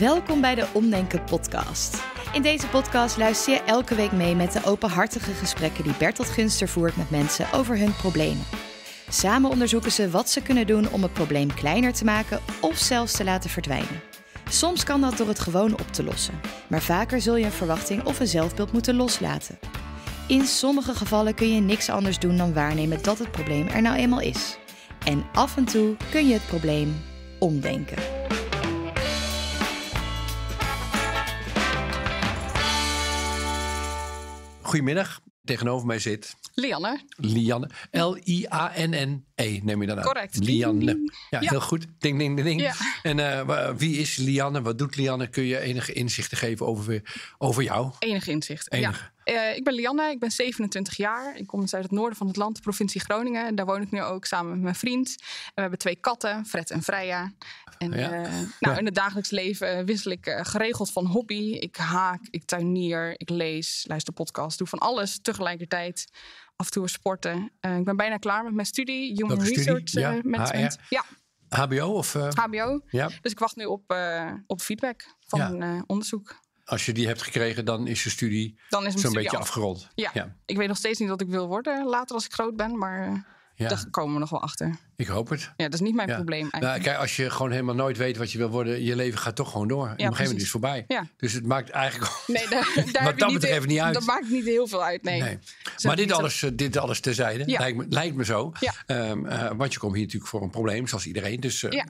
Welkom bij de Omdenken Podcast. In deze podcast luister je elke week mee met de openhartige gesprekken die Bertolt Gunster voert met mensen over hun problemen. Samen onderzoeken ze wat ze kunnen doen om het probleem kleiner te maken of zelfs te laten verdwijnen. Soms kan dat door het gewoon op te lossen, maar vaker zul je een verwachting of een zelfbeeld moeten loslaten. In sommige gevallen kun je niks anders doen dan waarnemen dat het probleem er nou eenmaal is. En af en toe kun je het probleem omdenken. Goedemiddag. Tegenover mij zit. Lianne. Lianne. L-I-A-N-N-E, neem je dan aan. Correct. Lianne. Ja, heel goed. Ding, ding, ding. ding. En eh, wie is Lianne? Wat doet Lianne? Kun je enige inzichten geven over, over jou? Enige inzicht. Enige. Ja. Eh, ik ben Lianne, ik ben 27 jaar. Ik kom dus uit het noorden van het land, de provincie Groningen. Daar woon ik nu ook samen met mijn vriend. En we hebben twee katten, Fred en Freya. En eh, nou, in het dagelijks leven eh, wissel ik geregeld van hobby. Ik haak, ik tuinier, ik lees, luister podcasts, doe van alles tegelijkertijd. Af en toe sporten. ik ben bijna klaar met mijn studie, Human Research studie? Management. HBO of? HBO. Ja. Dus ik wacht nu op, op feedback van onderzoek als je die hebt gekregen, dan is je studie zo'n beetje afgerond. Ja. ik weet nog steeds niet wat ik wil worden later als ik groot ben, maar eh, ja. daar komen we nog wel achter. Ik hoop het. Ja, dat is niet mijn probleem nou, eigenlijk. kijk, als je gewoon helemaal nooit weet wat je wil worden, je leven gaat toch gewoon door. Ja, op een gegeven moment is het voorbij. Dus het maakt eigenlijk nee, daar, daar wat dat betreft niet uit. Dat maakt niet heel veel uit, nee. nee. Maar dit alles, eh, dit alles terzijde, lijkt, me, lijkt me zo. Um, want je komt hier natuurlijk voor een probleem, zoals iedereen. Dus uh,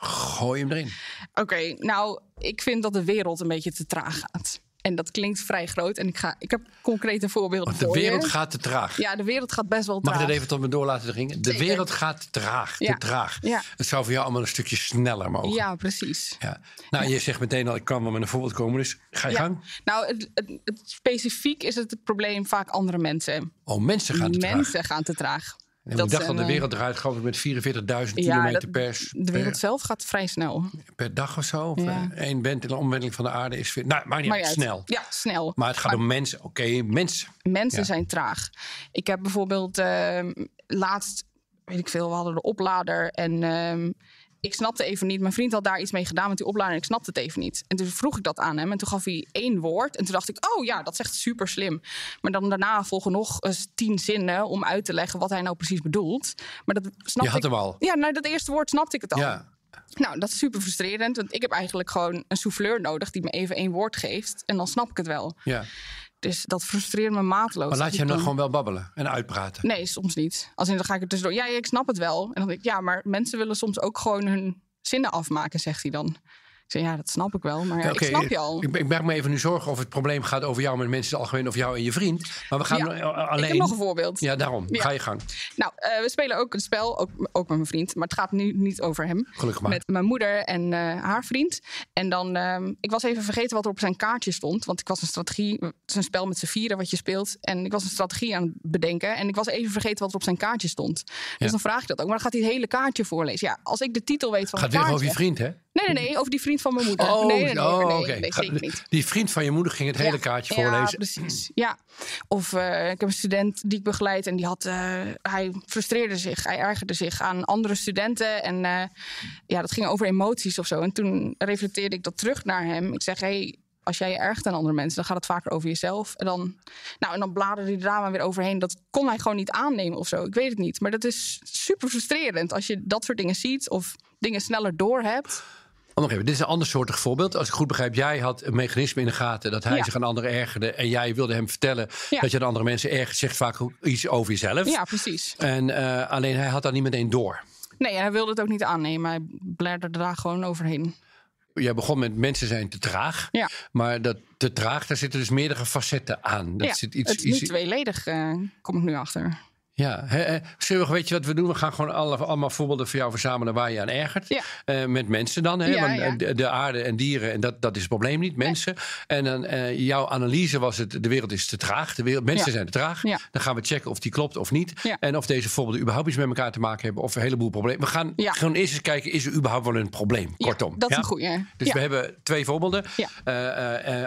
Gooi hem erin. Oké, nou, ik vind dat de wereld een beetje te traag gaat. En dat klinkt vrij groot. En ik, ga, ik heb concrete voorbeelden de wereld gaat te traag. Ja, de wereld gaat best wel traag. Mag ik dat even tot me door laten dringen? De wereld gaat te traag. Te ja. traag. Ja. Het zou voor jou allemaal een stukje sneller mogen. Ja, precies. Ja. Nou, je zegt meteen al, ik kan wel met een voorbeeld komen. Dus ga je gang. Nou, het, het, specifiek is het, het probleem vaak andere mensen. Oh, mensen gaan te traag. Mensen gaan te traag. En dat ik dacht dat de wereld eh, draait gewoon met 44.000 ja, kilometer dat, per... De wereld zelf gaat vrij snel. Per dag of zo. Of Eén eh, bent in de omwenteling van de aarde is... Nou, maar niet uit, snel. Ja, snel. Maar het gaat om mensen. Oké, mensen. Mensen zijn traag. Ik heb bijvoorbeeld ehm, laatst... Weet ik veel, we hadden de oplader en... Ehm, ik snapte even niet. Mijn vriend had daar iets mee gedaan met die oplading. Ik snapte het even niet. En toen vroeg ik dat aan hem. En toen gaf hij één woord. En toen dacht ik, oh ja, dat zegt super slim. Maar dan daarna volgen nog tien zinnen om uit te leggen wat hij nou precies bedoelt. Maar dat snapte Je had hem al. Ja, nou, dat eerste woord snapte ik het al. Ja. Nou, dat is super frustrerend, want ik heb eigenlijk gewoon een souffleur nodig die me even één woord geeft en dan snap ik het wel. Ja. Dus dat frustreert me maatloos. Maar laat je hem nou dan gewoon wel babbelen en uitpraten? Nee, soms niet. Als in dan ga ik er tussendoor. Ja, ik snap het wel. En dan denk ik, ja, maar mensen willen soms ook gewoon hun zinnen afmaken, zegt hij dan ja, dat snap ik wel, maar ik snap je al. Ik, ik me even nu zorgen of het probleem gaat over jou met mensen in het algemeen of jou en je vriend. Maar we gaan ja, alleen... Eh, ik heb nog een voorbeeld. Ja, daarom. Ga je gang. Nou, eh, we spelen ook een spel, ook, ook, met mijn vriend, maar het gaat nu niet over hem. Gelukkig maar. Met mijn moeder en eh, haar vriend. En dan, ehm, ik was even vergeten wat er op zijn kaartje stond, want ik was een strategie, het is een spel met z'n vieren wat je speelt. En ik was een strategie aan het bedenken en ik was even vergeten wat er op zijn kaartje stond. Dus dan vraag ik dat ook, maar dan gaat hij het hele kaartje voorlezen. Ja, als ik de titel weet van gaat het Gaat weer over je vriend, hè? Nee, nee, nee, over die vriend van mijn moeder. Oh, nee, oh, Die vriend van je moeder ging het hele kaartje voorlezen. Ja, precies. Ja. Of eh, ik heb een student die ik begeleid en die had, eh, hij frustreerde zich, hij ergerde zich aan andere studenten. En eh, ja, dat ging over emoties of zo. En toen reflecteerde ik dat terug naar hem. Ik zeg, hey, als jij je ergt aan andere mensen, dan gaat het vaker over jezelf. En dan, nou, en dan bladerde die drama weer overheen. Dat kon hij gewoon niet aannemen of zo. Ik weet het niet. Maar dat is super frustrerend als je dat soort dingen ziet of dingen sneller door hebt. Oh, nog even, dit is een ander soortig voorbeeld. Als ik goed begrijp, jij had een mechanisme in de gaten dat hij zich aan anderen ergerde. En jij wilde hem vertellen dat je aan andere mensen ergert. Zegt vaak iets over jezelf. Ja, precies. En eh, alleen hij had daar niet meteen door. Nee, hij wilde het ook niet aannemen. Hij blerderde daar gewoon overheen. Jij begon met mensen zijn te traag. Ja. Maar dat te traag, daar zitten dus meerdere facetten aan. Dat ja, zit iets, het is niet tweeledig, eh, kom ik nu achter. Ja, he, weet je wat we doen? We gaan gewoon alle, allemaal voorbeelden voor jou verzamelen waar je aan ergert. Eh, met mensen dan, hè? Want, eh, De, aarde en dieren, en dat, dat is het probleem niet, mensen. En dan, eh, jouw analyse was het, de wereld is te traag, de wereld, mensen zijn te traag. Dan gaan we checken of die klopt of niet. En of deze voorbeelden überhaupt iets met elkaar te maken hebben of een heleboel problemen. We gaan gewoon eerst eens kijken, is er überhaupt wel een probleem? Kortom. dat is een goede. Dus we hebben twee voorbeelden.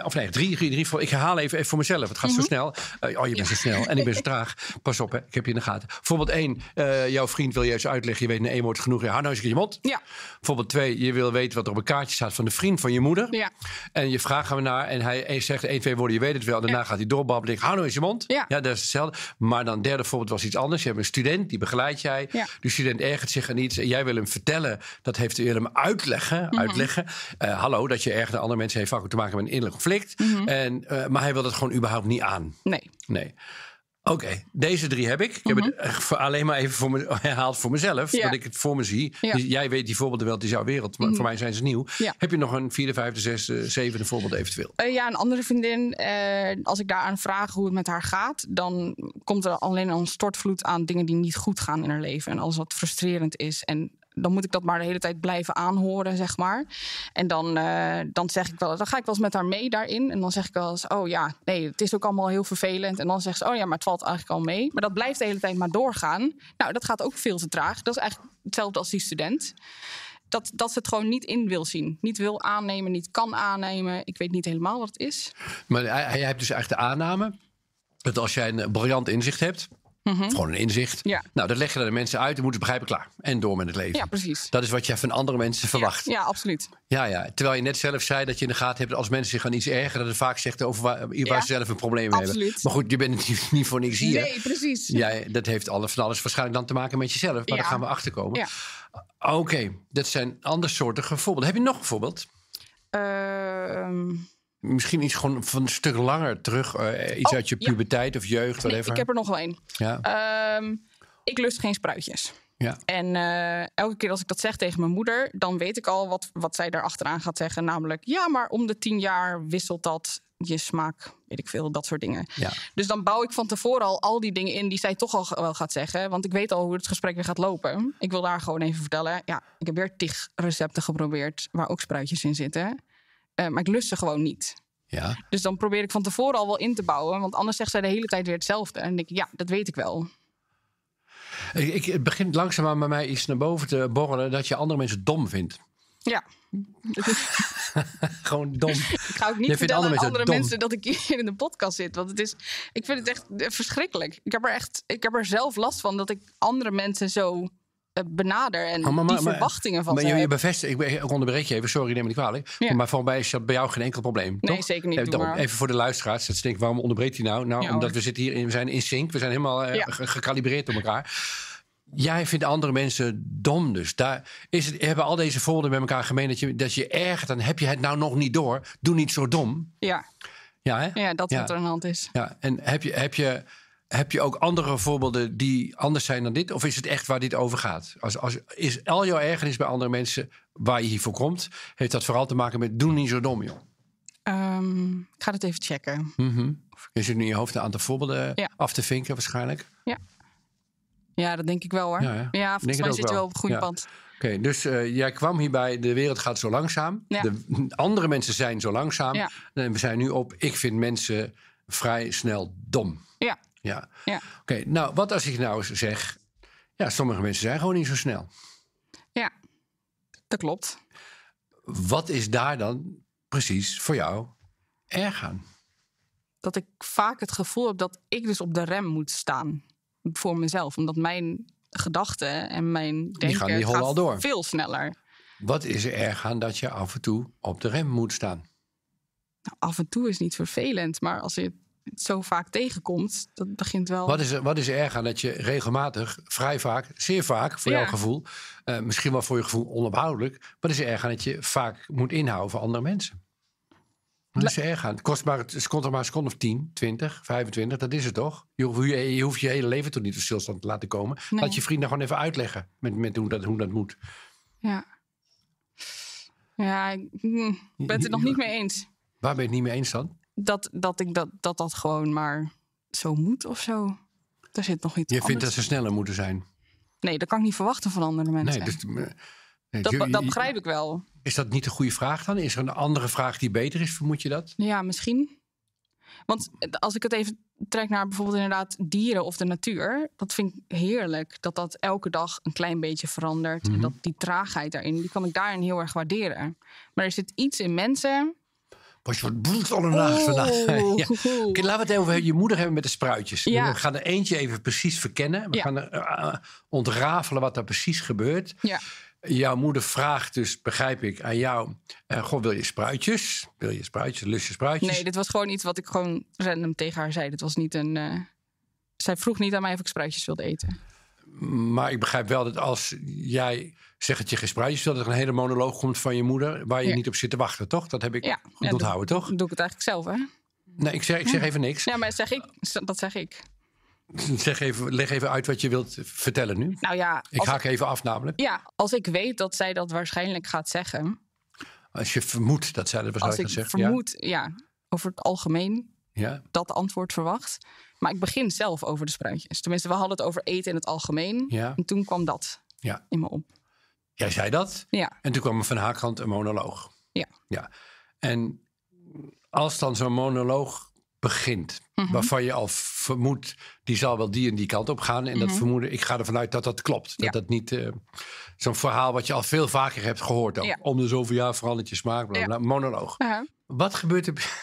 of nee, drie, drie, drie, Ik herhaal even, even voor mezelf, het gaat zo mhm. snel. oh, je bent zo snel en ik ben zo traag. Pas op, hè. ik heb je in de bijvoorbeeld Voorbeeld één, eh, jouw vriend wil je eens uitleggen. Je weet een woord genoeg. Ja, hou nou eens je mond. Ja. Voorbeeld twee, je wil weten wat er op een kaartje staat van de vriend van je moeder. Ja. En je vraagt hem naar en hij zegt één, twee woorden, je weet het wel. Daarna gaat hij doorbabbelen. Hou nou eens je mond. Ja. ja, dat is hetzelfde. Maar dan derde voorbeeld was iets anders. Je hebt een student, die begeleid jij. Ja. De student ergert zich aan iets. En jij wil hem vertellen, dat heeft weer hem uitleggen. Mhm. uitleggen. Eh, hallo, dat je ergens andere mensen heeft te maken met een innerlijk conflict. Mhm. en, eh, maar hij wil dat gewoon überhaupt niet aan. Nee. Nee. Oké, deze drie heb ik. Ik heb mm het mhm. alleen maar even voor me, herhaald voor mezelf, ja. dat ik het voor me zie. Dus jij weet die voorbeelden wel, het is jouw wereld, maar mhm. voor mij zijn ze nieuw. Heb je nog een vierde, vijfde, zesde, zevende voorbeeld eventueel? Eh, ja, een andere vriendin, eh, als ik daaraan vraag hoe het met haar gaat, dan komt er alleen een stortvloed aan dingen die niet goed gaan in haar leven en alles wat frustrerend is. En dan moet ik dat maar de hele tijd blijven aanhoren, zeg maar. En dan, eh, dan zeg ik wel, dan ga ik wel eens met haar mee daarin. En dan zeg ik wel eens, oh ja, nee, het is ook allemaal heel vervelend. En dan zegt ze, oh ja, maar het valt eigenlijk al mee. Maar dat blijft de hele tijd maar doorgaan. Nou, dat gaat ook veel te traag. Dat is eigenlijk hetzelfde als die student. Dat, dat ze het gewoon niet in wil zien. Niet wil aannemen, niet kan aannemen. Ik weet niet helemaal wat het is. Maar jij hebt dus eigenlijk de aanname dat als jij een briljant inzicht hebt Mhm. Gewoon een inzicht. Ja. Nou, dat leg je dan de mensen uit. Dan moeten ze begrijpen, klaar. En door met het leven. Ja, precies. Dat is wat je van andere mensen verwacht. Ja, absoluut. Ja, ja. Terwijl je net zelf zei dat je in de gaten hebt... als mensen zich aan iets ergeren... dat het vaak zegt over waar, waar ze zelf een probleem mee hebben. Maar goed, je bent het niet voor niks hier. Nee, precies. Ja, dat heeft alles van alles waarschijnlijk dan te maken met jezelf. Maar daar gaan we achter komen. Oké, dat zijn andersoortige voorbeelden. Heb je nog een voorbeeld? Uh, misschien iets gewoon van een stuk langer terug. Eh, iets oh, uit je puberteit of jeugd. Nee, ik heb er nog wel één. Ja. Ehm, ik lust geen spruitjes. Ja. En eh, elke keer als ik dat zeg tegen mijn moeder, dan weet ik al wat, wat zij daar achteraan gaat zeggen. Namelijk, ja, maar om de tien jaar wisselt dat je smaak, weet ik veel, dat soort dingen. Ja. Dus dan bouw ik van tevoren al al die dingen in die zij toch al wel gaat zeggen. Want ik weet al hoe het gesprek weer gaat lopen. Ik wil daar gewoon even vertellen. Ja, ik heb weer tig recepten geprobeerd waar ook spruitjes in zitten. Eh, maar ik lust ze gewoon niet. Ja. Dus dan probeer ik van tevoren al wel in te bouwen. Want anders zegt zij de hele tijd weer hetzelfde. En denk ik, ja, dat weet ik wel. Ik, het begint langzaamaan bij mij iets naar boven te borrelen dat je andere mensen dom vindt. Ja. Gewoon dom. Ik ga ook niet nee, vertellen andere aan andere mensen dat ik hier in de podcast zit. Want het is, ik vind het echt verschrikkelijk. Ik heb, er echt, ik heb er zelf last van dat ik andere mensen zo eh, benader en oh, die verwachtingen van maar, je, je bevestigt, ik ben onderbreek je even, sorry, neem me niet kwalijk. Maar voor mij is dat bij jou geen enkel probleem. Nee, toch? zeker niet. Eh, even, voor de luisteraars, dat denken, waarom onderbreekt hij nou? Nou, omdat we zitten hier in, we zijn in sync, we zijn helemaal eh, gecalibreerd op elkaar. Jij vindt andere mensen dom, dus daar is het, hebben al deze voorbeelden met elkaar gemeen dat je, dat je ergert, dan heb je het nou nog niet door. Doe niet zo dom. Ja. Ja, hè? ja dat wat er aan de hand is. Ja, en heb je, heb je heb je ook andere voorbeelden die anders zijn dan dit? Of is het echt waar dit over gaat? Als, als, is al jouw ergernis bij andere mensen waar je hiervoor komt, heeft dat vooral te maken met doen niet zo dom, joh? Ehm, ik ga het even checken. Mm -hmm. Je zit nu in je hoofd een aantal voorbeelden eh, af te vinken, waarschijnlijk. Ja. ja, dat denk ik wel hoor. Ja, ja. volgens mij zit je wel op het goede pad. Oké, dus eh, jij kwam hierbij, de wereld gaat zo langzaam. De, andere mensen zijn zo langzaam. En we zijn nu op, ik vind mensen vrij snel dom. Ja, ja. Oké, nou, wat als ik nou zeg... Ja, sommige mensen zijn gewoon niet zo snel. Ja, dat klopt. Wat is daar dan precies voor jou erg aan? Dat ik vaak het gevoel heb dat ik dus op de rem moet staan voor mezelf. Omdat mijn gedachten en mijn denken die gaan, die al door. veel sneller. Wat is er erg aan dat je af en toe op de rem moet staan? Nou, af en toe is niet vervelend, maar als je zo vaak tegenkomt, dat begint wel. Wat is, wat is erg aan dat je regelmatig, vrij vaak, zeer vaak voor jouw gevoel, eh, misschien wel voor je gevoel onophoudelijk, wat is er erg aan dat je vaak moet inhouden voor andere mensen? Dat is erg aan. Het kost maar, het er maar een seconde of 10, 20, 25, dat is het toch? Je hoeft je, hoeft je hele leven toch niet tot stilstand te laten komen. Nee. Laat je vrienden nou gewoon even uitleggen met, met hoe, dat, hoe dat moet. Ja. Ja, ik ben het er nog niet mee eens. Waar ben je het niet mee eens dan? dat, dat ik dat, dat dat gewoon maar zo moet of zo. Daar zit nog iets Je vindt dat ze sneller moeten zijn? Nee, dat kan ik niet verwachten van andere mensen. Nee, dus, eh, nee, dat, dus dat begrijp ik wel. Is dat niet de goede vraag dan? Is er een andere vraag die beter is, vermoed je dat? Ja, misschien. Want eh, als ik het even trek naar bijvoorbeeld inderdaad dieren of de natuur. Dat vind ik heerlijk. Dat dat elke dag een klein beetje verandert. En mhm. dat die traagheid daarin, die kan ik daarin heel erg waarderen. Maar er zit iets in mensen was je wat bloed al een nacht vandaag. ja. laten we het over je moeder hebben met de spruitjes. We gaan er eentje even precies verkennen. We gaan er, eh, eh, ontrafelen wat daar precies gebeurt. Ja. Jouw moeder vraagt dus, begrijp ik, aan jou: uh, wil je spruitjes? Wil je spruitjes? Lust je spruitjes? Nee, dit was gewoon iets wat ik gewoon random tegen haar zei. Dit was niet een. zij vroeg niet aan mij of ik spruitjes wilde eten maar ik begrijp wel dat als jij zegt dat je gesprekjes, is, dat er een hele monoloog komt van je moeder waar je niet op zit te wachten, toch? Dat heb ik ja. goed onthouden, toch? Doe ik het eigenlijk zelf, hè? Nee, ik zeg, ik zeg even niks. Ja, maar zeg ik, dat zeg ik. Zeg even, leg even uit wat je wilt vertellen nu. Nou ja. Ik haak even af namelijk. Ja, als ik weet dat zij dat waarschijnlijk gaat zeggen. Als je vermoedt dat zij dat waarschijnlijk gaat zeggen. Als ik vermoed, ja. ja. over het algemeen ja. dat antwoord verwacht. Maar ik begin zelf over de spruitjes. Tenminste, we hadden het over eten in het algemeen. En toen kwam dat in me op. Jij zei dat? Ja. En toen kwam van haar kant een monoloog. Ja. ja. En als dan zo'n monoloog begint, mhm. waarvan je al vermoedt, die zal wel die en die kant op gaan. En dat mhm. vermoeden, ik ga ervan uit dat dat klopt. Dat dat niet eh, zo'n verhaal wat je al veel vaker hebt gehoord. Ook. Om de zoveel jaar verandert je smaak, ja. monoloog. Wat gebeurt er?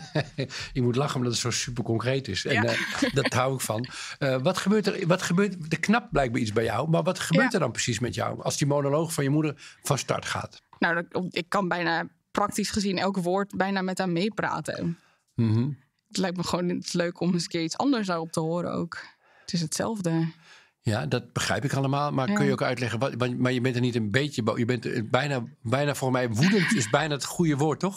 je moet lachen omdat het zo super concreet is. En ja. Eh, dat hou ik van. Eh, wat gebeurt er? Wat gebeurt, er knapt blijkbaar iets bij jou. Maar wat gebeurt er dan precies met jou als die monoloog van je moeder van start gaat? Nou, ik kan bijna praktisch gezien elk woord bijna met haar meepraten. Mhm. Het lijkt me gewoon leuk om eens een keer iets anders daarop te horen ook. Het is hetzelfde. Ja, dat begrijp ik allemaal. Maar kun je ook uitleggen, wat, maar je bent er niet een beetje Je bent eh, bijna, bijna voor mij woedend is bijna het goede woord, toch?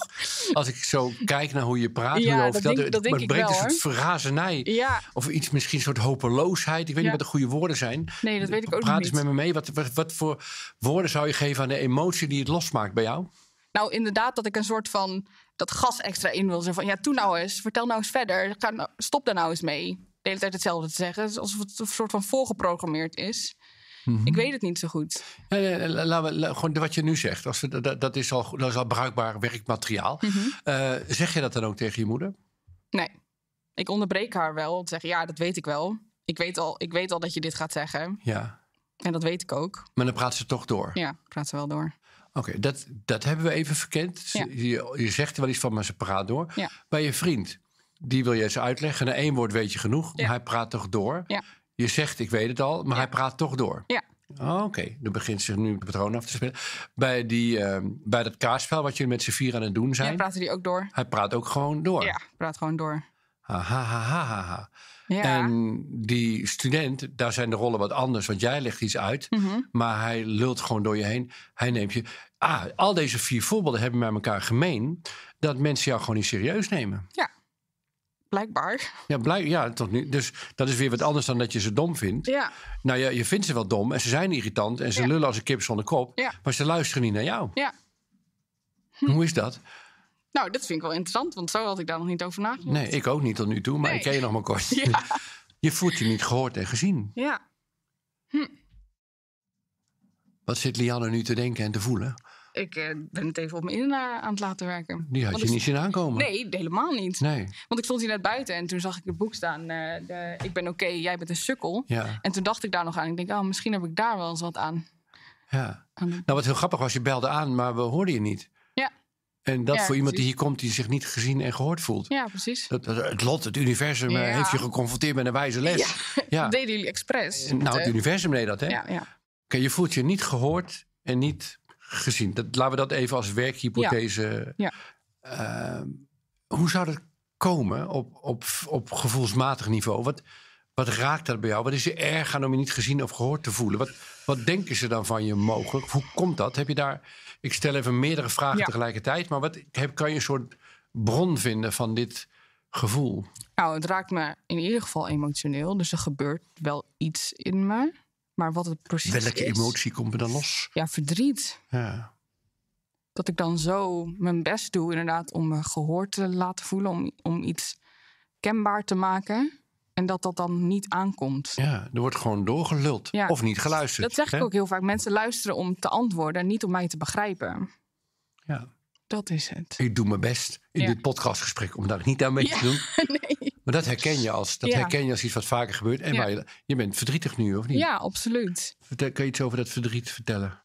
Als ik zo kijk naar hoe je praat, ja, hoe dat dat, maar dus het brengt wel, een soort verrazenij. Of iets, misschien een soort hopeloosheid. Ik weet niet wat de goede woorden zijn. Nee, dat weet ik ook niet. Praat eens met me mee. Wat, wat, voor woorden zou je geven aan de emotie die het losmaakt bij jou? Nou, inderdaad, dat ik een soort van dat gas extra in wil. Zo van, ja, toen nou eens, vertel nou eens verder. Nou, stop daar nou eens mee de hele tijd hetzelfde te zeggen. alsof het een soort van voorgeprogrammeerd is. Mhm. Ik weet het niet zo goed. we, gewoon wat je nu zegt, als dat, is al, dat is al bruikbaar werkmateriaal. Mm zeg je dat dan ook tegen je moeder? Nee. Ik onderbreek haar wel. Om te zeggen, ja, dat weet ik wel. Ik weet al, ik weet al dat je dit gaat zeggen. Ja. En dat weet ik ook. Maar dan praat ze toch door? Ja, praat ze wel door. Oké, dat, dat hebben we even verkend. Je, je zegt wel iets van, maar ze praat door. Bij je vriend. Die wil je eens uitleggen. Na één woord weet je genoeg, hij praat toch door. Je zegt, ik weet het al, maar hij praat toch door. Ja. Ah, oké, okay. dan begint zich nu het patroon af te spelen. Bij, die, ehm, bij dat kaarspel wat jullie met z'n vier aan het doen zijn. Ja, praten die ook door. Hij praat ook gewoon door. Ja, praat gewoon door. Ha, ha, ha, ha, ja. En die student, daar zijn de rollen wat anders, want jij legt iets uit, mhm. maar hij lult gewoon door je heen. Hij neemt je. Ah, al deze vier voorbeelden hebben met elkaar gemeen dat mensen jou gewoon niet serieus nemen. Ja. Blijkbaar. Ja, blijk, ja, tot nu. Dus dat is weer wat anders dan dat je ze dom vindt. Ja. Nou ja, je vindt ze wel dom en ze zijn irritant en ze lullen als een kip zonder kop. Maar ze luisteren niet naar jou. Ja. Hm. Hoe is dat? Nou, dat vind ik wel interessant, want zo had ik daar nog niet over nagedacht. Nee, ik ook niet tot nu toe, maar ik ken je nog maar kort. Je voelt je niet gehoord en gezien. Ja. Hm. Wat zit Lianne nu te denken en te voelen? Ik eh, ben het even op mijn in aan het laten werken. Die had je niet zien aankomen. Nee, helemaal niet. Nee. Want ik stond hier net buiten en toen zag ik het boek staan. Eh, de, ik ben oké, jij bent een sukkel. Ja, En toen dacht ik daar nog aan. Ik denk, oh, misschien heb ik daar wel eens wat aan. ja. Nou, wat heel grappig was, je belde aan, maar we hoorden je niet. Ja. En dat voor iemand die hier komt, die zich niet gezien en gehoord voelt. Ja, precies. Dat, dat- het lot, het universum eh, heeft je geconfronteerd met een wijze les. Ja. Dat deden jullie expres. Nou, het universum deed dat, hè? ja, ja. Oké, je voelt je niet gehoord en niet gezien. Dat, laten we dat even als werkhypothese. Ja. Ehm, hoe zou dat komen op, op, op gevoelsmatig niveau? Wat, wat raakt dat bij jou? Wat is je erg aan om je niet gezien of gehoord te voelen? Wat, wat denken ze dan van je mogelijk? Hoe komt dat? Heb je daar. Ik stel even meerdere vragen tegelijkertijd, maar wat heb, kan je een soort bron vinden van dit gevoel? Nou, het raakt me in ieder geval emotioneel. Dus er gebeurt wel iets in me. Maar wat het precies Welke emotie komt er dan los? Ja, verdriet. Ja. Dat ik dan zo mijn best doe, inderdaad, om me gehoord te laten voelen, om, om iets kenbaar te maken. En dat dat dan niet aankomt. Ja, er wordt gewoon doorgeluld. Of niet geluisterd. Dat zeg ik ook heel vaak. Mensen luisteren om te antwoorden, niet om mij te begrijpen. Ja. Dat is het. Ik doe mijn best in dit podcastgesprek om daar niet aan mee te doen. Nee. Maar dat herken je als, dat herken je als iets wat vaker gebeurt. En maar je, bent verdrietig nu, of niet? Ja, absoluut. Vertel, kan je iets over dat verdriet vertellen?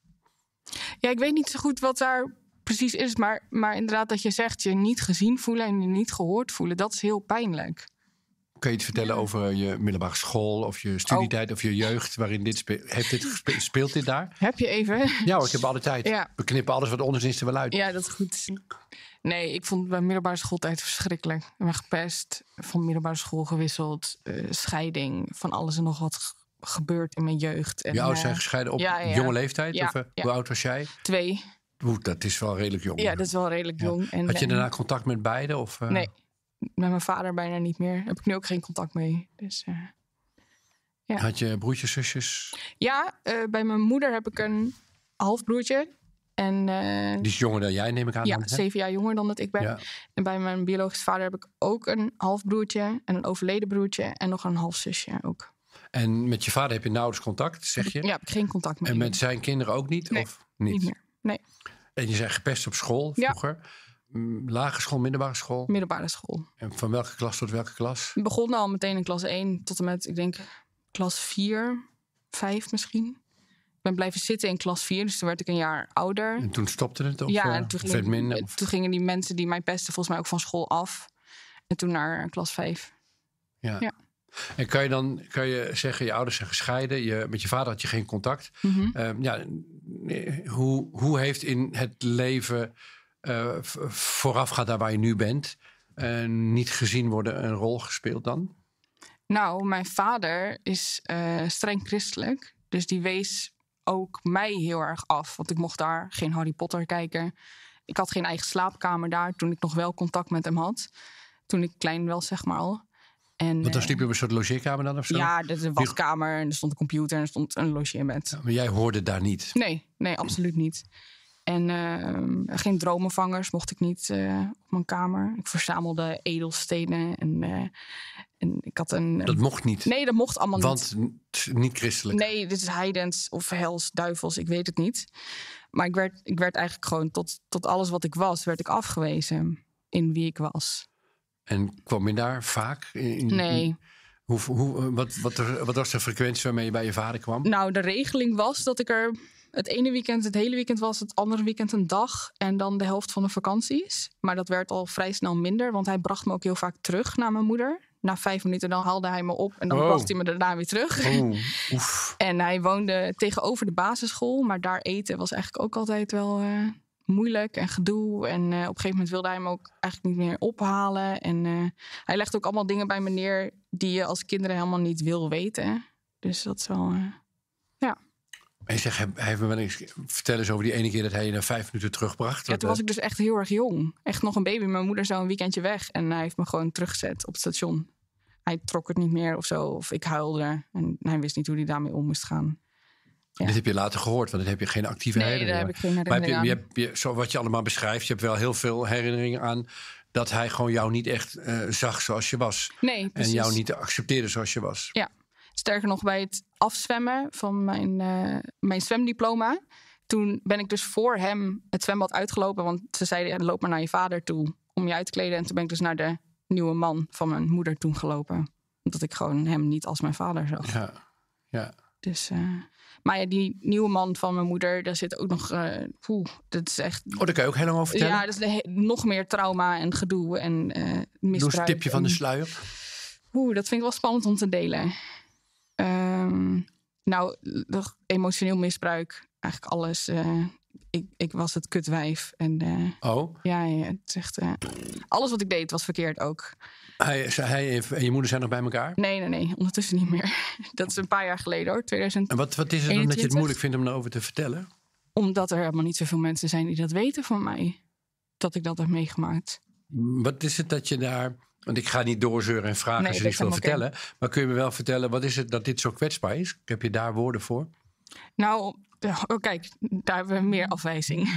Ja, ik weet niet zo goed wat daar precies is. Maar, maar inderdaad, dat je zegt je niet gezien voelen en je niet gehoord voelen, dat is heel pijnlijk kun je iets vertellen over je middelbare school of je oh. studietijd of je jeugd waarin dit, spe heeft dit speelt dit daar? Heb je even? Ja, ik heb alle tijd. Ja. We knippen alles wat anders is er wel uit. Ja, dat is goed. Nee, ik vond mijn middelbare schooltijd verschrikkelijk. Ik ben gepest, van middelbare school gewisseld, eh, scheiding, van alles en nog wat gebeurd in mijn jeugd. En, je ouders eh, zijn gescheiden op jonge leeftijd? of, eh, Hoe oud was jij? Twee. Oeh, dat is wel redelijk jong. Ja, dat is wel redelijk jong. En, Had je daarna contact met beiden? Of, Nee met mijn vader bijna niet meer. Daar heb ik nu ook geen contact mee. Dus, eh, ja. Had je broertjes, zusjes? Ja, eh, bij mijn moeder heb ik een halfbroertje. En, eh, Die is jonger dan jij, neem ik aan. Ja, zeven jaar jonger dan dat ik ben. En bij mijn biologische vader heb ik ook een halfbroertje en een overleden broertje en nog een halfzusje ook. En met je vader heb je nauwelijks contact, zeg je? Ja, heb ik geen contact meer. En met zijn kinderen ook niet? Nee, of niet? niet meer. Nee. En je zijn gepest op school vroeger. Ja lagere school, middelbare school? Middelbare school. En van welke klas tot welke klas? Ik begon al meteen in klas 1 tot en met, ik denk, klas 4, 5 misschien. Ik ben blijven zitten in klas 4, dus toen werd ik een jaar ouder. En toen stopte het? Of, ja, eh, en toen, minder, toen gingen die mensen die mij pesten volgens mij ook van school af. En toen naar eh, klas 5. ja. ja. En kan je dan kan je zeggen, je ouders zijn gescheiden, je, met je vader had je geen contact. Mhm. Ehm, ja, eh, hoe, hoe heeft in het leven eh, vooraf gaat daar waar je nu bent, uh, niet gezien worden een rol gespeeld dan? Nou, mijn vader is eh, streng christelijk. Dus die wees ook mij heel erg af. Want ik mocht daar geen Harry Potter kijken. Ik had geen eigen slaapkamer daar toen ik nog wel contact met hem had. Toen ik klein was, zeg maar al. En, Want dan sliep je op een soort logeerkamer dan of zo? Ja, dat is een wachtkamer en er stond een computer en er stond een logeerbed. Ja, maar jij hoorde daar niet? Nee, nee, absoluut niet. En ehm, geen dromenvangers mocht ik niet eh, op mijn kamer. Ik verzamelde edelstenen en, eh, en ik had een... Dat mocht niet? Nee, dat mocht allemaal niet. Want niet christelijk? Nee, dit is heidens of hels, duivels, ik weet het niet. Maar ik werd, ik werd eigenlijk gewoon tot, tot alles wat ik was, werd ik afgewezen in wie ik was. En kwam je daar vaak? In, nee. Hoe, hoe, wat, wat, wat, was de frequentie waarmee je bij je vader kwam? Nou, de regeling was dat ik er het ene weekend het hele weekend was, het andere weekend een dag en dan de helft van de vakanties. Maar dat werd al vrij snel minder, want hij bracht me ook heel vaak terug naar mijn moeder. Na vijf minuten dan haalde hij me op en dan oh. bracht hij me daarna weer terug. Oh, en hij woonde tegenover de basisschool, maar daar eten was eigenlijk ook altijd wel eh, moeilijk en gedoe. En eh, op een gegeven moment wilde hij me ook eigenlijk niet meer ophalen. En eh, hij legt ook allemaal dingen bij me neer die je als kinderen helemaal niet wil weten. Dus dat is wel... En zegt, hij, heeft me eens, vertel eens over die ene keer dat hij je na vijf minuten terugbracht. Ja, toen was eh, ik dus echt heel erg jong. Echt nog een baby. Mijn moeder zou een weekendje weg en hij heeft me gewoon teruggezet op het station. Hij trok het niet meer of zo, of ik huilde. En hij wist niet hoe hij daarmee om moest gaan. Ja. Dit heb je later gehoord, want dan heb je geen actieve nee, herinneringen. Nee, daar heb ik geen maar je, je, je, zo wat je allemaal beschrijft, je hebt wel heel veel herinneringen aan dat hij gewoon jou niet echt eh, zag zoals je was. Nee, En jou niet accepteerde zoals je was. Ja, Sterker nog, bij het afzwemmen van mijn, eh, mijn zwemdiploma. Toen ben ik dus voor hem het zwembad uitgelopen. Want ze zeiden, loop maar naar je vader toe om je uit te kleden. En toen ben ik dus naar de nieuwe man van mijn moeder toen gelopen. Omdat ik gewoon hem niet als mijn vader zag. Ja, ja. Dus, eh, maar ja, die nieuwe man van mijn moeder, daar zit ook nog. Uh, poeh, dat is echt. Oh, daar kan je ook helemaal over vertellen. Ja, dat is nog meer trauma en gedoe en uh, misbruik. Doe een tipje van de sluier. Oeh, dat vind ik wel spannend om te delen. Ehm, nou, emotioneel misbruik, eigenlijk alles. Eh, ik, ik, was het kutwijf. En, eh, oh? Ja, het zegt eh, alles wat ik deed was verkeerd ook. Hij, hij en je moeder zijn nog bij elkaar? Nee, nee, nee. Ondertussen niet meer. Dat is een paar jaar geleden hoor, 2000. En wat, wat is het dan dat je het moeilijk vindt om erover te vertellen? Omdat er helemaal niet zoveel mensen zijn die dat weten van mij. Dat ik dat heb meegemaakt. Wat is het dat je daar want ik ga niet doorzeuren en vragen nee, als je niks wil vertellen. Maar kun je me wel vertellen, wat is het dat dit zo kwetsbaar is? Heb je daar woorden voor? Nou, eh, oh, kijk, daar hebben we meer afwijzing.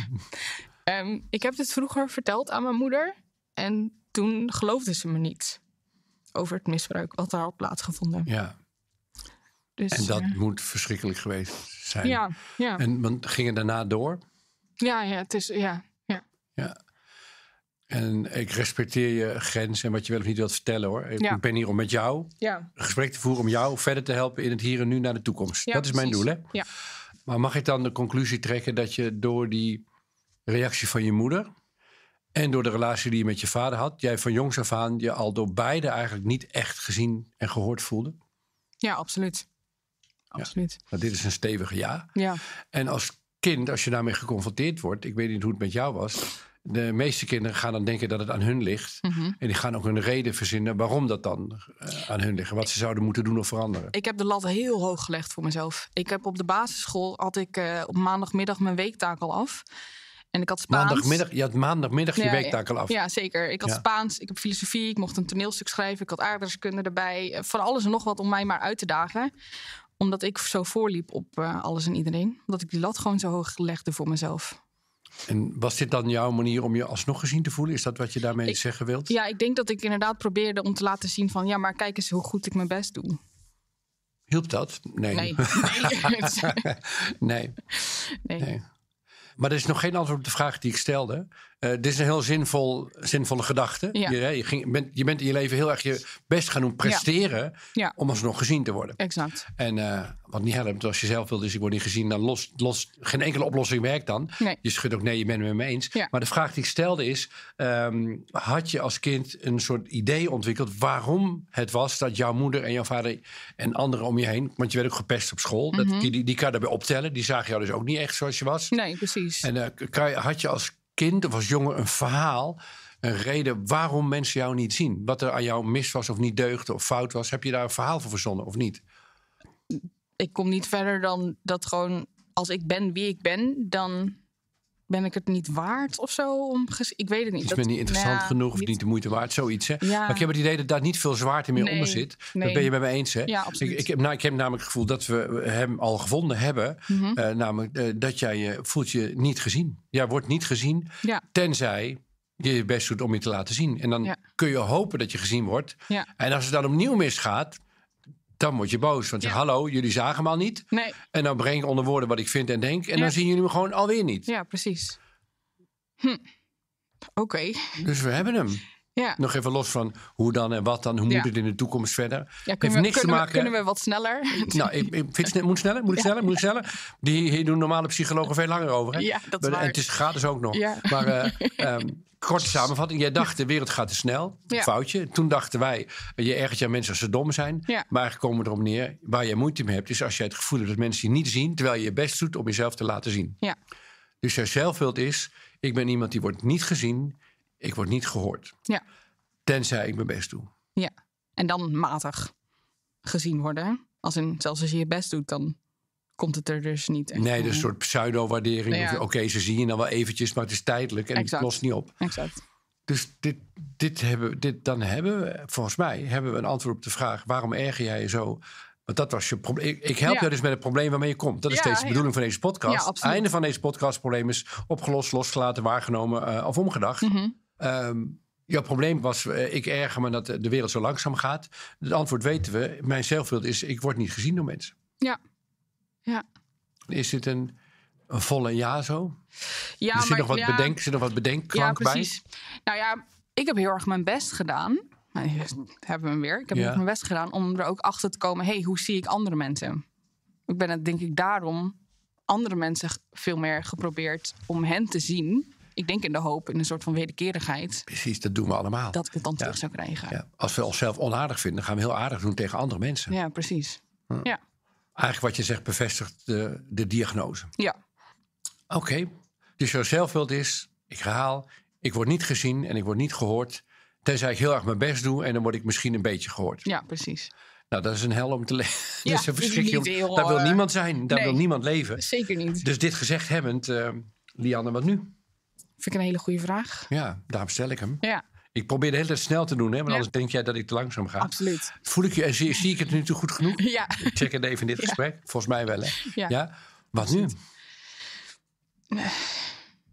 Ehm, ik heb dit vroeger verteld aan mijn moeder. En toen geloofde ze me niet over het misbruik wat daar had plaatsgevonden. Ja. Dus, en dat moet verschrikkelijk geweest zijn. Ja, ja. En want, ging het daarna door? Ja, ja, het is, ja, ja. ja. En ik respecteer je grenzen en wat je wel of niet wilt vertellen hoor. Ik ben hier om met jou ja. een gesprek te voeren, om jou verder te helpen in het hier en nu naar de toekomst. dat is mijn doel hè. Maar mag ik dan de conclusie trekken dat je door die reactie van je moeder en door de relatie die je met je vader had, jij van jongs af aan je al door beide eigenlijk niet echt gezien en gehoord voelde? Ja, absoluut. Absoluut. Nou, dit is een stevige ja. ja. En als kind, als je daarmee geconfronteerd wordt, ik weet niet hoe het met jou was de meeste kinderen gaan dan denken dat het aan hun ligt. Mhm. En die gaan ook een reden verzinnen waarom dat dan eh, aan hun ligt. Wat ze zouden moeten doen of veranderen. Ik heb de lat heel hoog gelegd voor mezelf. Ik heb op de basisschool had ik eh, op maandagmiddag mijn weektaak al af. En ik had Spaans. Maandagmiddag, je had maandagmiddag je ja, weektaak al af. Ja, zeker. Ik had Spaans, ik heb filosofie, ik mocht een toneelstuk schrijven, ik had aardrijkskunde erbij. Eh, van alles en nog wat om mij maar uit te dagen omdat ik zo voorliep op alles en iedereen. Omdat ik die lat gewoon zo hoog legde voor mezelf. En was dit dan jouw manier om je alsnog gezien te voelen? Is dat wat je daarmee zeggen wilt? Ja, ik denk dat ik inderdaad probeerde om te laten zien van... ja, maar kijk eens hoe goed ik mijn best doe. Hielp dat? Nee. Nee. nee. nee. nee. Maar er is nog geen antwoord op de vraag die ik stelde. Uh, dit is een heel zinvol, zinvolle gedachte. Je, je, ging, bent, je, bent, in je leven heel erg je best gaan doen presteren om alsnog gezien te worden. Exact. En eh, wat niet helpt als je zelf wil, dus ik word niet gezien, dan los, los geen enkele oplossing werkt dan. Je schudt ook nee, je bent het met me eens. Maar de vraag die ik stelde is, ehm, had je als kind een soort idee ontwikkeld waarom het was dat jouw moeder en jouw vader en anderen om je heen, want je werd ook gepest op school, dat, mhm. die, die, kan je daarbij optellen, die zagen jou dus ook niet echt zoals je was. Nee, precies. En eh, kan had je als kind of als jongen een verhaal, een reden waarom mensen jou niet zien? Wat er aan jou mis was of niet deugde of fout was. Heb je daar een verhaal voor verzonnen of niet? Ik kom niet verder dan dat gewoon als ik ben wie ik ben, dan ben ik het niet waard of zo? Om ik weet het niet. Is me niet interessant nou, genoeg of niet, niet de moeite waard, zoiets. Hè? Maar ik heb het idee dat daar niet veel zwaarte meer onder zit. Nee. Dat ben je bij me eens, hè? Ik, nou, ik, heb, namelijk het gevoel dat we hem al gevonden hebben. Mhm. Eh, namelijk eh, dat jij je voelt je niet gezien. Jij wordt niet gezien, ja. tenzij je je best doet om je te laten zien. En dan kun je hopen dat je gezien wordt. En als het dan opnieuw misgaat dan word je boos. Want ja. hallo, jullie zagen me al niet. Nee. En dan breng ik onder woorden wat ik vind en denk. En dan zien jullie me gewoon alweer niet. Ja, precies. Hm. Oké. Dus we hebben hem. Ja. Nog even los van hoe dan en wat dan, hoe moet het in de toekomst verder? Heeft niks te maken. We, kunnen we wat sneller? Nou, ik, ik vind het, moet sneller, moet het sneller, moet het sneller. Die hier doen normale psychologen veel langer over. Hè? Ja, dat is eh, waar. En het is gratis ook nog. Maar eh, ehm, korte samenvatting. Jij dacht, de wereld gaat te snel. Foutje. Toen dachten wij, je ergert je aan mensen als ze dom zijn. Ja. Maar komen erop neer, waar je moeite mee hebt... is als je het gevoel hebt dat mensen je niet zien... terwijl je je best doet om jezelf te laten zien. Ja. Dus jouw zelfbeeld is, ik ben iemand die wordt niet gezien... ik word niet gehoord. Ja. Tenzij ik mijn best doe. Ja, en dan matig gezien worden. Als in, zelfs als je je best doet, dan komt het er dus niet echt Nee, dus een soort pseudo-waardering. Oké, ze zien je dan wel eventjes, maar het is tijdelijk en het lost niet op. Exact. Dus dit, dit hebben, dit, dan hebben we, volgens mij, hebben we een antwoord op de vraag... waarom erger jij je zo want dat was je probleem. Ik, help jou dus met het probleem waarmee je komt. Dat is steeds de bedoeling van deze podcast. het einde van deze podcast probleem is opgelost, losgelaten, waargenomen uh, of omgedacht. Mm jouw probleem was, eh, ik erger me dat de wereld zo langzaam gaat. Het antwoord weten we. Mijn zelfbeeld is, ik word niet gezien door mensen. Ja. Ja. Is dit een, een volle ja zo? Ja, er zit nog wat ja, bedenk, er nog wat bedenkklank ja, precies. bij. Nou ja, ik heb heel erg mijn best gedaan. hebben we hem weer. Ik heb ja. mijn best gedaan om er ook achter te komen. hey, hoe zie ik andere mensen? Ik ben het denk ik daarom andere mensen veel meer geprobeerd om hen te zien. Ik denk in de hoop, in een soort van wederkerigheid. Precies, dat doen we allemaal. Dat ik het dan terug zou krijgen. Ja. Als we onszelf onaardig vinden, gaan we heel aardig doen tegen andere mensen. Ja, precies. Hm. Ja eigenlijk wat je zegt bevestigt de, de diagnose. Ja. Oké, dus jouw zelfbeeld is, ik herhaal, ik word niet gezien en ik word niet gehoord. Tenzij ik heel erg mijn best doe en dan word ik misschien een beetje gehoord. Ja, precies. Nou, dat is een hel om te leven. Ja, dat is een verschrikking. daar wil eh, niemand zijn, daar wil niemand leven. Zeker niet. Dus dit gezegd hebbend, eh, Lianne, wat nu? Vind ik een hele goede vraag. Ja, daarom stel ik hem. Ja. Ik probeer het hele snel te doen, hè, maar anders denk jij dat ik te langzaam ga. Absoluut. Voel ik je, eh, zie, zie ik het nu goed genoeg? Ja. Ik check het even in dit ja. gesprek. Volgens mij wel, hè? Ja. Wat nu?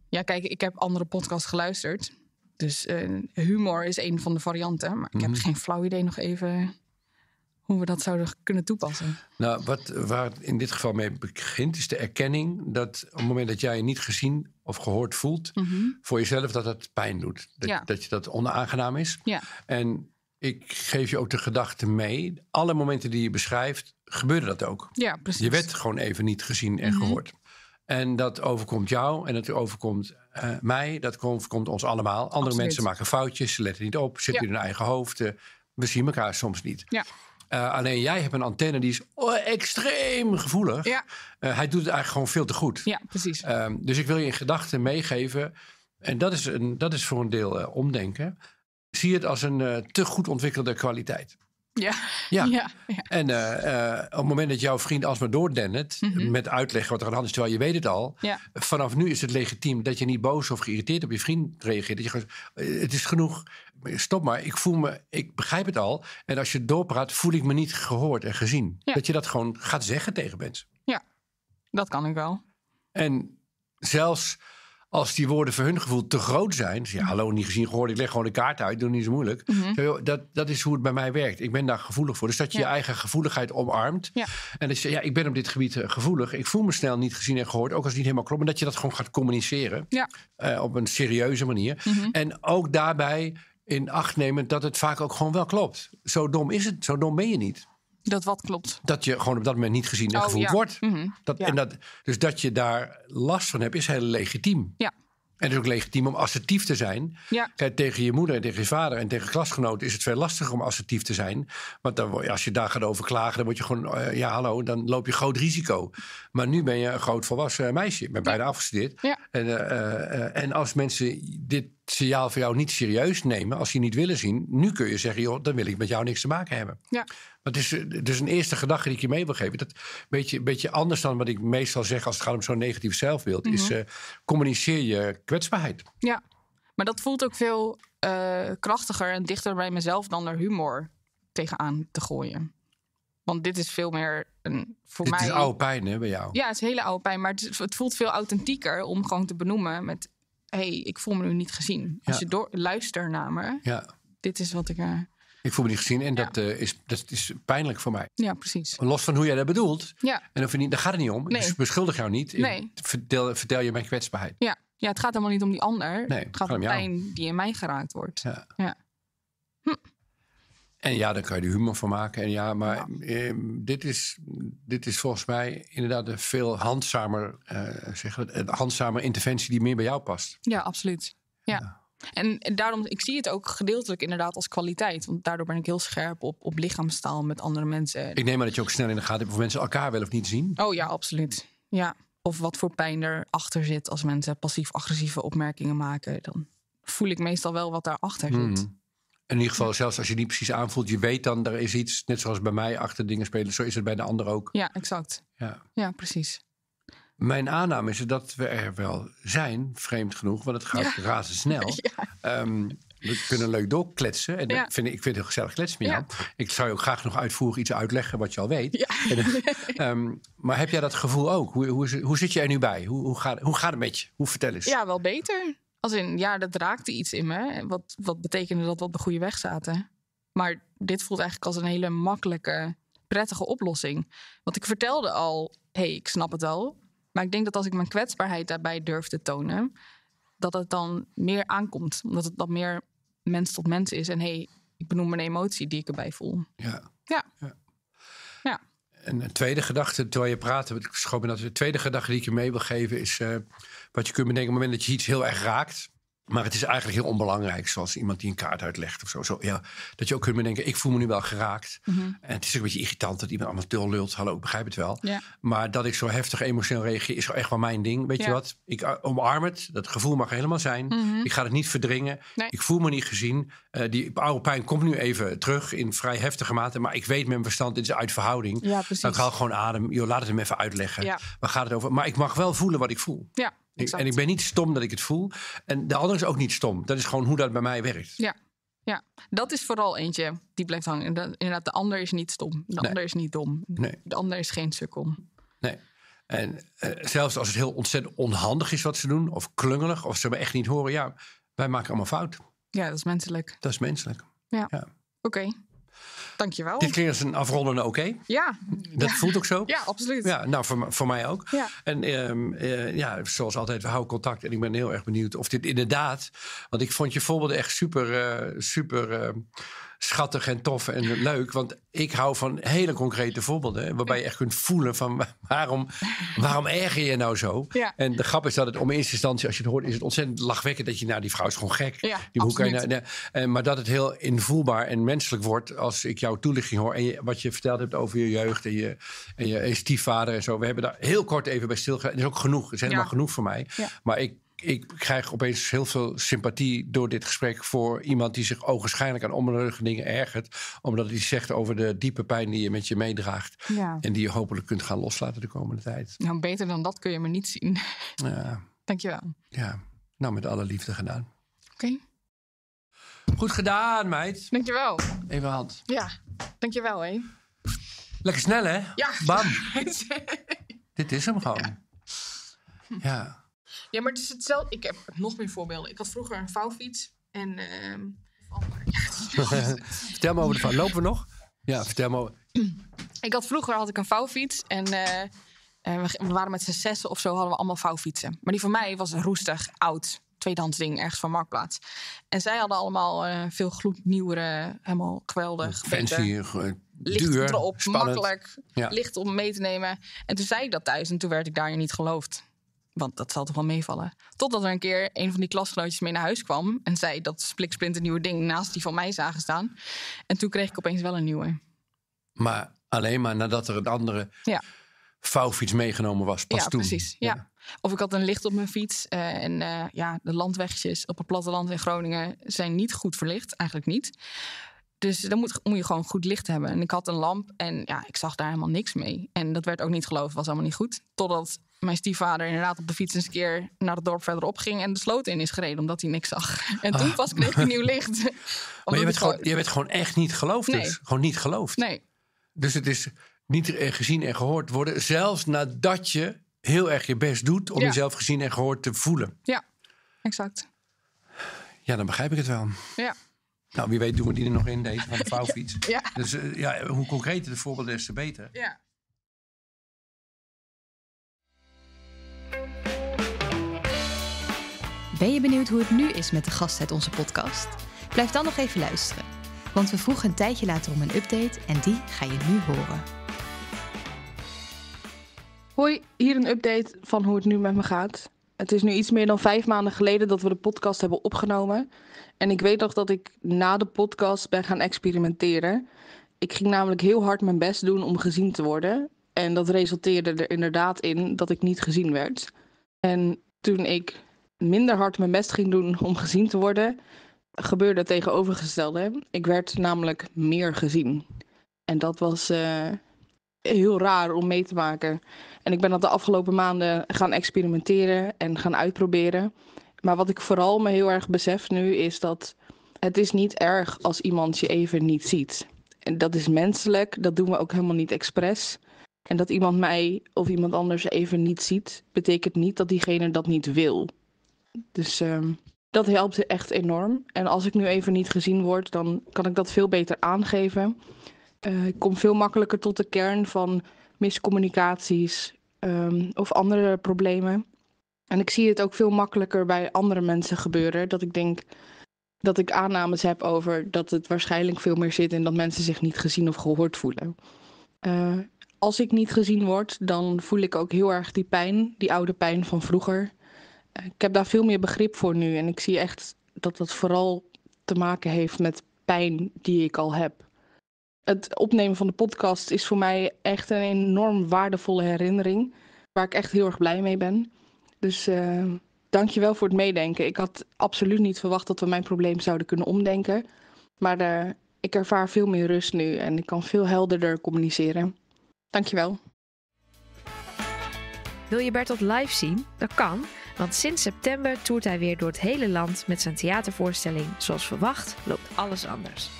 Ja, kijk, ik heb andere podcasts geluisterd. Dus eh, humor is een van de varianten. Maar ik heb mhm. geen flauw idee nog even hoe we dat zouden kunnen toepassen. Nou, wat, waar het in dit geval mee begint, is de erkenning dat op het moment dat jij je niet gezien of gehoord voelt, mhm. voor jezelf dat dat pijn doet. Dat, dat je dat onaangenaam is. Ja. En ik geef je ook de gedachte mee. Alle momenten die je beschrijft, gebeurde dat ook. Ja, precies. Je werd gewoon even niet gezien en mhm. gehoord. En dat overkomt jou en dat overkomt eh, mij, dat overkomt ons allemaal. Andere mensen maken foutjes, ze letten niet op, zitten in hun eigen hoofd. we zien elkaar soms niet. Ja. Eh, alleen jij hebt een antenne die is extreem gevoelig. Ja. Eh, hij doet het eigenlijk gewoon veel te goed. Ja, precies. Ehm, dus ik wil je in gedachten meegeven. En dat is, een, dat is voor een deel eh, omdenken. Zie het als een te goed ontwikkelde kwaliteit. Ja. ja. ja, En eh, eh, op het moment dat jouw vriend alsmaar doordennet mhm. met uitleggen wat er aan de hand is, terwijl je weet het al, vanaf nu is het legitiem dat je niet boos of geïrriteerd op je vriend reageert. Dat je gewoon, eh, het is genoeg, stop maar, ik voel me, ik begrijp het al. En als je doorpraat, voel ik me niet gehoord en gezien. Dat je dat gewoon gaat zeggen tegen mensen. Ja, dat kan ik wel. En zelfs als die woorden voor hun gevoel te groot zijn. Ze, ja, mhm. hallo, niet gezien, gehoord. Ik leg gewoon de kaart uit. doen niet zo moeilijk. Mhm. dat, dat is hoe het bij mij werkt. Ik ben daar gevoelig voor. Dus dat je je eigen gevoeligheid omarmt. Ja. En dat je ja, ik ben op dit gebied eh, gevoelig. Ik voel me snel niet gezien en gehoord. Ook als het niet helemaal klopt. Maar dat je dat gewoon gaat communiceren. Ja. Eh, op een serieuze manier. Mhm. En ook daarbij in acht nemen dat het vaak ook gewoon wel klopt. Zo dom is het. Zo dom ben je niet. Dat wat klopt. Dat je gewoon op dat moment niet gezien en oh, gevoeld wordt. Mhm. dat, en dat, dus dat je daar last van hebt, is heel legitiem. Ja. En het is ook legitiem om assertief te zijn. Ja. tegen je moeder en tegen je vader en tegen klasgenoten is het veel lastiger om assertief te zijn. Want dan, als je daar gaat over klagen, dan word je gewoon, eh, ja hallo, dan loop je groot risico. Maar nu ben je een groot volwassen meisje. Ik ben bijna afgestudeerd. En, eh, eh, en als mensen dit signaal voor jou niet serieus nemen, als je niet willen zien, nu kun je zeggen, joh, dan wil ik met jou niks te maken hebben. Ja. Dat is dus een eerste gedachte die ik je mee wil geven. Dat een beetje, beetje anders dan wat ik meestal zeg als het gaat om zo'n negatief zelfbeeld, is mhm. eh, communiceer je kwetsbaarheid. Ja, maar dat voelt ook veel eh, krachtiger en dichter bij mezelf dan er humor tegenaan te gooien. Want dit is veel meer een, voor mij... Het is oude pijn hè, bij jou. Ja, het is hele oude pijn. Maar het, het, voelt veel authentieker om gewoon te benoemen met hey, ik voel me nu niet gezien. Als je door, luister naar me. Ja. Dit is wat ik... Uh, ik voel me niet gezien en dat, eh, is, dat is pijnlijk voor mij. Ja, precies. Los van hoe jij dat bedoelt. Ja. En of je niet, daar gaat het niet om. Dus nee. Dus beschuldig jou niet. Nee. Vertel, vertel je mijn kwetsbaarheid. Ja. ja, het gaat helemaal niet om die ander. Nee, het gaat om pijn die in mij geraakt wordt. Ja. ja. Hm. En ja, daar kan je de humor van maken. En ja, maar ehm, dit, is, dit is volgens mij inderdaad een veel handzamer, eh, zeg, een eh, handzamer interventie die meer bij jou past. Ja, absoluut. ja. En daarom, ik zie het ook gedeeltelijk inderdaad als kwaliteit. Want daardoor ben ik heel scherp op, op lichaamstaal met andere mensen. Ik neem aan dat je ook snel in de gaten hebt of mensen elkaar wel of niet zien. Oh ja, absoluut. Ja. Of wat voor pijn erachter zit als mensen passief-agressieve opmerkingen maken. Dan voel ik meestal wel wat daarachter zit. Mhm. In ieder geval, zelfs als je niet precies aanvoelt, je weet dan, er is iets, net zoals bij mij, achter dingen spelen. Zo is het bij de ander ook. Ja, exact. Ja, ja precies. Mijn aanname is dat we er wel zijn, vreemd genoeg, want het gaat razendsnel. Ehm, we kunnen leuk doorkletsen. En vind, ik vind het heel gezellig kletsen met Ik zou je ook graag nog uitvoerig iets uitleggen wat je al weet. En, ehm, maar heb jij dat gevoel ook? Hoe, hoe, hoe, zit je er nu bij? Hoe, hoe, gaat, hoe gaat het met je? Hoe vertel eens? Ja, wel beter. Als in, ja, dat raakte iets in me. Wat, wat betekende dat we op de goede weg zaten. Maar dit voelt eigenlijk als een hele makkelijke, prettige oplossing. Want ik vertelde al, hey, ik snap het al. Maar ik denk dat als ik mijn kwetsbaarheid daarbij durf te tonen, dat het dan meer aankomt. Omdat het dan meer mens tot mens is. En hé, hey, ik benoem mijn emotie die ik erbij voel. Ja. ja. ja. En een tweede gedachte, terwijl je praat, schoon me dat. De tweede gedachte die ik je mee wil geven is eh, wat je kunt bedenken op het moment dat je iets heel erg raakt. Maar het is eigenlijk heel onbelangrijk, zoals iemand die een kaart uitlegt of zo. zo ja, dat je ook kunt bedenken, ik voel me nu wel geraakt. Mhm. En het is ook een beetje irritant dat iemand amateur lult. Hallo, ik begrijp het wel. Maar dat ik zo heftig emotioneel reageer, is echt wel mijn ding. Weet je wat? Ik omarm het. Dat gevoel mag helemaal zijn. Mhm. Ik ga het niet verdringen. Ik voel me niet gezien. Eh, die oude pijn komt nu even terug in vrij heftige mate. Maar ik weet met mijn verstand, dit is uit verhouding. Ja, nou, precies. Dan ga ik gewoon adem. Yo, laat het hem even uitleggen. Waar gaat het over? Maar ik mag wel voelen wat ik voel. Ja, en ik ben niet stom dat ik het voel. En de ander is ook niet stom. Dat is gewoon hoe dat bij mij werkt. Ja. Ja, dat is vooral eentje die blijft hangen. Inderdaad, de ander is niet stom. De ander is niet dom. Nee. De ander is geen sukkel. Nee. En eh, zelfs als het heel ontzettend onhandig is wat ze doen, of klungelig, of ze me echt niet horen, ja, wij maken allemaal fout. Ja, dat is menselijk. Dat is menselijk. Ja. ja. Oké. Dankjewel. Dit klinkt als een afrollende oké. Ja. Dat voelt ook zo? Ja, absoluut. Ja, nou, voor, voor mij ook. Ja. En ehm, eh, ja, zoals altijd, we houden contact. En ik ben heel erg benieuwd of dit inderdaad... Want ik vond je voorbeelden echt super... Eh, super eh, schattig en tof en leuk. Want ik hou van hele concrete voorbeelden. Waarbij je echt kunt voelen van waarom, waarom erger je nou zo? En de grap is dat het om eerste instantie, als je het hoort, is het ontzettend lachwekkend. Dat je, nou die vrouw is gewoon gek. die, hoe kan nou, eh, maar dat het heel invoelbaar en menselijk wordt als ik jouw toelichting hoor. En wat je verteld hebt over je jeugd en je, en je stiefvader en zo. We hebben daar heel kort even bij stilgestaan. Het is ook genoeg. Het is helemaal genoeg voor mij. Maar ik ik krijg opeens heel veel sympathie door dit gesprek voor iemand die zich ogenschijnlijk aan onbenullige dingen ergert. Omdat hij zegt over de diepe pijn die je met je meedraagt. En die je hopelijk kunt gaan loslaten de komende tijd. Nou, beter dan dat kun je me niet zien. Ja. Dankjewel. Ja, nou met alle liefde gedaan. Oké. Goed gedaan, meid. Dankjewel. Even hand. Ja, dankjewel, hé. Lekker snel, hè? Ja. Bam. Dit is hem gewoon. ja. Ja, maar het is hetzelfde. Ik heb nog meer voorbeelden. Ik had vroeger een vouwfiets. En. Ehm, vertel me over de vouw. Lopen we nog? Ja, vertel me over. Ik had vroeger had ik een vouwfiets. En. Eh, eh, we waren met z'n zessen of zo, hadden we allemaal vouwfietsen. Maar die van mij was roestig, oud, tweedehands ding, ergens van Marktplaats. En zij hadden allemaal eh, veel gloednieuwere, helemaal geweldig. Fancy, licht duur, erop, spannend. makkelijk, licht om mee te nemen. En toen zei ik dat thuis en toen werd ik daar niet geloofd. Want dat zal toch wel meevallen. Totdat er een keer een van die klasgenootjes mee naar huis kwam. En zei dat Spliksplint een nieuwe ding naast die van mij zagen staan. En toen kreeg ik opeens wel een nieuwe. Maar alleen maar nadat er een andere ja. vouwfiets meegenomen was. Pas ja, toen. precies. Ja. Of ik had een licht op mijn fiets. Eh, en eh, ja, de landwegjes op het platteland in Groningen zijn niet goed verlicht. Eigenlijk niet. Dus dan moet, moet je gewoon goed licht hebben. En ik had een lamp en ja, ik zag daar helemaal niks mee. En dat werd ook niet geloofd, was allemaal niet goed. Totdat mijn stiefvader inderdaad op de fiets eens een keer naar het dorp verderop ging en de sloot in is gereden omdat hij niks zag. En toen ah. pas kreeg een nieuw licht. maar je werd, gewoon, je werd gewoon echt niet geloofd. Dus. Nee. Gewoon niet geloofd. Nee. Dus het is niet eh, gezien en gehoord worden, zelfs nadat je heel erg je best doet om jezelf gezien en gehoord te voelen. Ja, exact. Ja, dan begrijp ik het wel. Ja. Nou, wie weet doen we die er nog in, deze van de vouwfiets. Dus eh, ja, hoe concreter de voorbeelden, des te beter. Ja. Ben je benieuwd hoe het nu is met de gast uit onze podcast? Blijf dan nog even luisteren, want we vroegen een tijdje later om een update en die ga je nu horen. Hoi, hier een update van hoe het nu met me gaat. Het is nu iets meer dan vijf maanden geleden dat we de podcast hebben opgenomen. En ik weet nog dat ik na de podcast ben gaan experimenteren. Ik ging namelijk heel hard mijn best doen om gezien te worden. En dat resulteerde er inderdaad in dat ik niet gezien werd. En toen ik minder hard mijn best ging doen om gezien te worden, gebeurde het tegenovergestelde. Ik werd namelijk meer gezien. En dat was eh, heel raar om mee te maken. En ik ben dat de afgelopen maanden gaan experimenteren en gaan uitproberen. Maar wat ik vooral me heel erg besef nu is dat het is niet erg als iemand je even niet ziet. En dat is menselijk, dat doen we ook helemaal niet expres. En dat iemand mij of iemand anders even niet ziet, betekent niet dat diegene dat niet wil. Dus ehm, dat helpt echt enorm. En als ik nu even niet gezien word, dan kan ik dat veel beter aangeven. Eh, ik kom veel makkelijker tot de kern van miscommunicaties ehm, of andere problemen. En ik zie het ook veel makkelijker bij andere mensen gebeuren. Dat ik denk dat ik aannames heb over dat het waarschijnlijk veel meer zit in dat mensen zich niet gezien of gehoord voelen. Eh, als ik niet gezien word, dan voel ik ook heel erg die pijn, die oude pijn van vroeger. Eh, ik heb daar veel meer begrip voor nu. En ik zie echt dat dat vooral te maken heeft met pijn die ik al heb. Het opnemen van de podcast is voor mij echt een enorm waardevolle herinnering. Waar ik echt heel erg blij mee ben. Dus uh, eh, dankjewel voor het meedenken. Ik had absoluut niet verwacht dat we mijn probleem zouden kunnen omdenken. Maar eh, ik ervaar veel meer rust nu en ik kan veel helderder communiceren. Dankjewel. Wil je Bertolt live zien? Dat kan, want sinds september toert hij weer door het hele land met zijn theatervoorstelling Zoals verwacht loopt alles anders.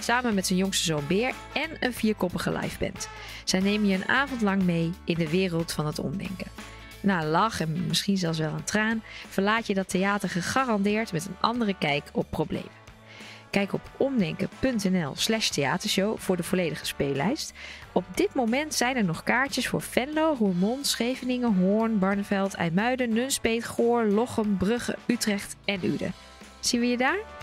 Samen met zijn jongste zoon Beer en een vierkoppige liveband. Zij nemen je een avond lang mee in de wereld van het omdenken. Na een lach en misschien zelfs wel een traan verlaat je dat theater gegarandeerd met een andere kijk op problemen. Kijk op omdenken.nl/slash theatershow voor de volledige speellijst. Op dit moment zijn er nog kaartjes voor Venlo, Roermond, Scheveningen, Hoorn, Barneveld, IJmuiden, Nunspeet, Goor, Lochem, Brugge, Utrecht en Uden. Zien we je daar?